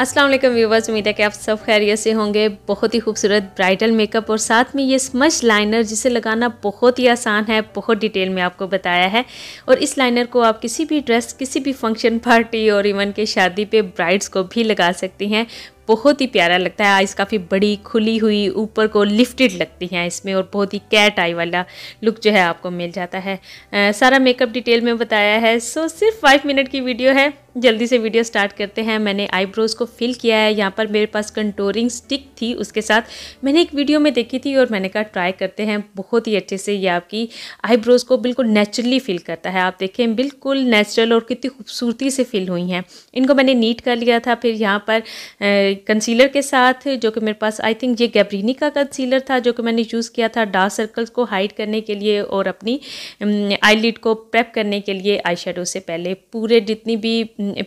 अस्सलाम व्यूवर्स उम्मीद है कि आप सब खैरियत से होंगे बहुत ही खूबसूरत ब्राइडल मेकअप और साथ में ये स्मच लाइनर जिसे लगाना बहुत ही आसान है बहुत डिटेल में आपको बताया है और इस लाइनर को आप किसी भी ड्रेस किसी भी फंक्शन पार्टी और इवन के शादी पे ब्राइड्स को भी लगा सकती हैं बहुत ही प्यारा लगता है आइज़ काफ़ी बड़ी खुली हुई ऊपर को लिफ्टेड लगती हैं इसमें और बहुत ही कैट आई वाला लुक जो है आपको मिल जाता है आ, सारा मेकअप डिटेल में बताया है सो सिर्फ फाइव मिनट की वीडियो है जल्दी से वीडियो स्टार्ट करते हैं मैंने आईब्रोज़ को फिल किया है यहाँ पर मेरे पास कंटोरिंग स्टिक थी उसके साथ मैंने एक वीडियो में देखी थी और मैंने कहा ट्राई करते हैं बहुत ही अच्छे से ये आपकी आईब्रोज़ को बिल्कुल नेचुरली फिल करता है आप देखें बिल्कुल नेचुरल और कितनी खूबसूरती से फिल हुई हैं इनको मैंने नीट कर लिया था फिर यहाँ पर कंसीलर के साथ जो कि मेरे पास आई थिंक ये गैब्रीनी का कंसीलर था जो कि मैंने यूज़ किया था डार्क सर्कल्स को हाइड करने के लिए और अपनी लिड को प्रेप करने के लिए आई से पहले पूरे जितनी भी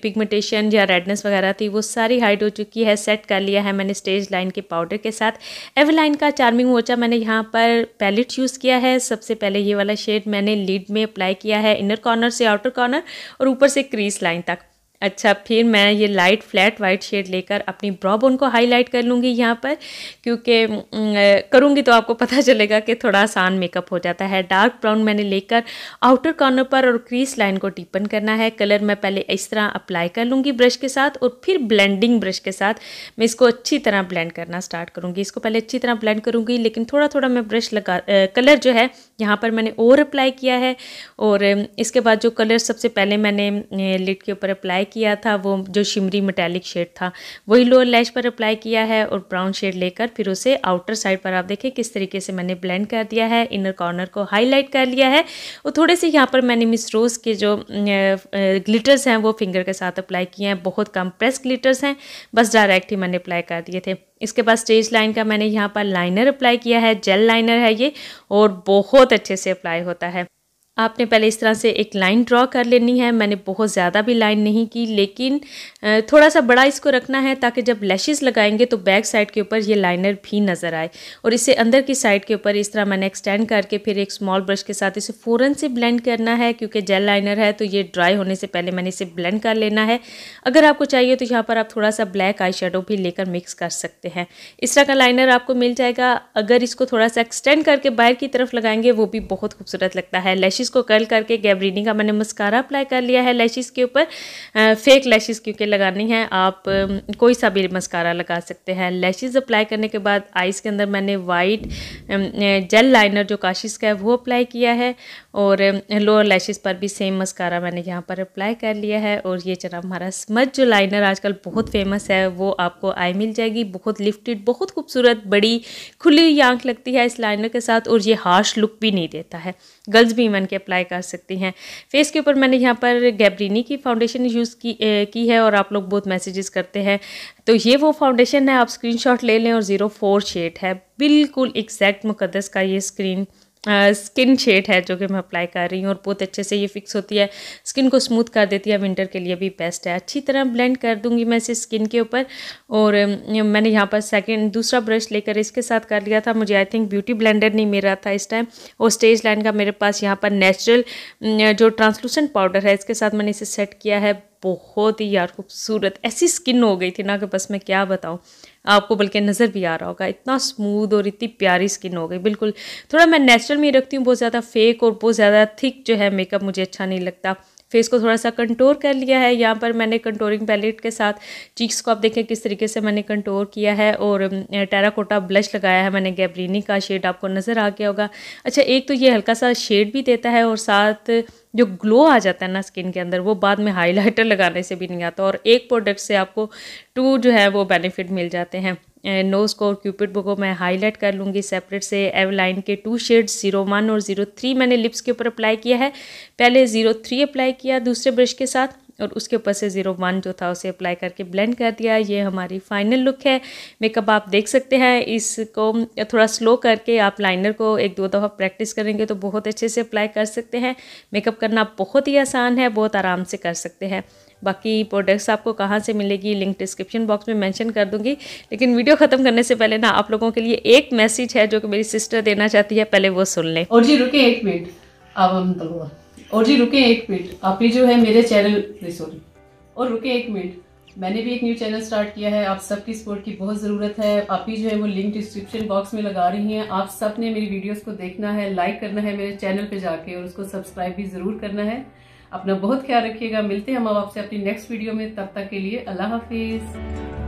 पिगमेंटेशन या रेडनेस वगैरह थी वो सारी हाइड हो चुकी है सेट कर लिया है मैंने स्टेज लाइन के पाउडर के साथ एवलाइन का चार्मिंग मोचा मैंने यहाँ पर पैलेट यूज़ किया है सबसे पहले ये वाला शेड मैंने लीड में अप्लाई किया है इनर कॉर्नर से आउटर कॉर्नर और ऊपर से क्रीज लाइन तक अच्छा फिर मैं ये लाइट फ्लैट वाइट शेड लेकर अपनी ब्रॉ बोन को हाईलाइट कर लूँगी यहाँ पर क्योंकि करूँगी तो आपको पता चलेगा कि थोड़ा आसान मेकअप हो जाता है डार्क ब्राउन मैंने लेकर आउटर कॉर्नर पर और क्रीस लाइन को डीपन करना है कलर मैं पहले इस तरह अप्लाई कर लूँगी ब्रश के साथ और फिर ब्लेंडिंग ब्रश के साथ मैं इसको अच्छी तरह ब्लेंड करना स्टार्ट करूँगी इसको पहले अच्छी तरह ब्लेंड करूँगी लेकिन थोड़ा थोड़ा मैं ब्रश लगा कलर जो है यहाँ पर मैंने और अप्लाई किया है और इसके बाद जो कलर सबसे पहले मैंने लिट के ऊपर अप्लाई किया था वो जो शिमरी मेटेलिक शेड था वही लोअर लैश पर अप्लाई किया है और ब्राउन शेड लेकर फिर उसे आउटर साइड पर आप देखें किस तरीके से मैंने ब्लेंड कर दिया है इनर कॉर्नर को हाईलाइट कर लिया है और थोड़े से यहाँ पर मैंने मिस रोज़ के जो ग्लिटर्स हैं वो फिंगर के साथ अप्लाई किए हैं बहुत कम प्रेस ग्लिटर्स हैं बस डायरेक्ट ही मैंने अप्लाई कर दिए थे इसके बाद स्टेज लाइन का मैंने यहाँ पर लाइनर अप्लाई किया है जेल लाइनर है ये और बहुत अच्छे से अप्लाई होता है आपने पहले इस तरह से एक लाइन ड्रॉ कर लेनी है मैंने बहुत ज़्यादा भी लाइन नहीं की लेकिन थोड़ा सा बड़ा इसको रखना है ताकि जब लैशेस लगाएंगे तो बैक साइड के ऊपर ये लाइनर भी नज़र आए और इसे अंदर की साइड के ऊपर इस तरह मैंने एक्सटेंड करके फिर एक स्मॉल ब्रश के साथ इसे फ़ौरन से ब्लेंड करना है क्योंकि जेल लाइनर है तो ये ड्राई होने से पहले मैंने इसे ब्लेंड कर लेना है अगर आपको चाहिए तो यहाँ पर आप थोड़ा सा ब्लैक आई भी लेकर मिक्स कर सकते हैं इस तरह का लाइनर आपको मिल जाएगा अगर इसको थोड़ा सा एक्सटेंड करके बाहर की तरफ लगाएंगे वो भी बहुत खूबसूरत लगता है लैशेज लैशेज़ को कर्ल करके गैबरीनी का मैंने मस्कारा अप्लाई कर लिया है लैशेज़ के ऊपर फेक लैशेज़ क्योंकि लगानी है आप कोई सा भी मस्कारा लगा सकते हैं लैशेज़ अप्लाई करने के बाद आइस के अंदर मैंने वाइट जेल लाइनर जो काशिश का है वो अप्लाई किया है और लोअर लैशेज़ पर भी सेम मस्कारा मैंने यहाँ पर अप्लाई कर लिया है और ये चला हमारा स्मच जो लाइनर आजकल बहुत फेमस है वो आपको आई मिल जाएगी बहुत लिफ्टेड बहुत खूबसूरत बड़ी खुली हुई आँख लगती है इस लाइनर के साथ और ये हार्श लुक भी नहीं देता है गर्ल्स भी इवन की अप्लाई कर सकते हैं फेस के ऊपर मैंने यहाँ पर गैबरीनी की फाउंडेशन यूज़ की ए, की है और आप लोग बहुत मैसेजेस करते हैं तो ये वो फाउंडेशन है आप स्क्रीनशॉट ले लें और ज़ीरो फोर शेड है बिल्कुल एग्जैक्ट मुकदस का ये स्क्रीन स्किन शेड है जो कि मैं अप्लाई कर रही हूँ और बहुत अच्छे से ये फिक्स होती है स्किन को स्मूथ कर देती है विंटर के लिए भी बेस्ट है अच्छी तरह ब्लेंड कर दूँगी मैं इसे स्किन के ऊपर और मैंने यहाँ पर सेकंड दूसरा ब्रश लेकर इसके साथ कर लिया था मुझे आई थिंक ब्यूटी ब्लेंडर नहीं मेरा था इस टाइम और स्टेज लाइन का मेरे पास यहाँ पर नेचुरल जो ट्रांसलूसेंट पाउडर है इसके साथ मैंने इसे सेट किया है बहुत ही यार खूबसूरत ऐसी स्किन हो गई थी ना कि बस मैं क्या बताऊँ आपको बल्कि नज़र भी आ रहा होगा इतना स्मूद और इतनी प्यारी स्किन हो गई बिल्कुल थोड़ा मैं नेचुरल में रखती हूँ बहुत ज़्यादा फेक और बहुत ज़्यादा थिक जो है मेकअप मुझे अच्छा नहीं लगता फेस को थोड़ा सा कंटोर कर लिया है यहाँ पर मैंने कंटोरिंग पैलेट के साथ चीक्स को आप देखें किस तरीके से मैंने कंटोर किया है और टेराकोटा ब्लश लगाया है मैंने गैबरीनी का शेड आपको नज़र आ गया होगा अच्छा एक तो ये हल्का सा शेड भी देता है और साथ जो ग्लो आ जाता है ना स्किन के अंदर वो बाद में हाईलाइटर लगाने से भी नहीं आता और एक प्रोडक्ट से आपको टू जो है वो बेनिफिट मिल जाते हैं नोज़ को और क्यूपिड बो को मैं हाईलाइट कर लूँगी सेपरेट से एवलाइन के टू शेड्स जीरो वन और ज़ीरो थ्री मैंने लिप्स के ऊपर अप्लाई किया है पहले ज़ीरो थ्री अप्लाई किया दूसरे ब्रश के साथ और उसके ऊपर से ज़ीरो वन जो था उसे अप्लाई करके ब्लेंड कर दिया ये हमारी फाइनल लुक है मेकअप आप देख सकते हैं इसको थोड़ा स्लो करके आप लाइनर को एक दो दफ़ा प्रैक्टिस करेंगे तो बहुत अच्छे से अप्लाई कर सकते हैं मेकअप करना बहुत ही आसान है बहुत आराम से कर सकते हैं बाकी प्रोडक्ट्स आपको कहाँ से मिलेगी लिंक डिस्क्रिप्शन बॉक्स में मेंशन कर दूंगी लेकिन वीडियो ख़त्म करने से पहले ना आप लोगों के लिए एक मैसेज है जो कि मेरी सिस्टर देना चाहती है पहले वो सुन लें और जी रुके एक मिनट अब हम तो और जी रुके एक मिनट आप ही जो है मेरे चैनल और रुके एक मिनट मैंने भी एक न्यू चैनल स्टार्ट किया है आप सबकी सपोर्ट की बहुत ज़रूरत है आप ही जो है वो लिंक डिस्क्रिप्शन बॉक्स में लगा रही हैं आप सब ने मेरी वीडियोस को देखना है लाइक करना है मेरे चैनल पे जाके और उसको सब्सक्राइब भी ज़रूर करना है अपना बहुत ख्याल रखिएगा मिलते हैं हम आपसे अपनी नेक्स्ट वीडियो में तब तक के लिए अल्लाह हाफिज़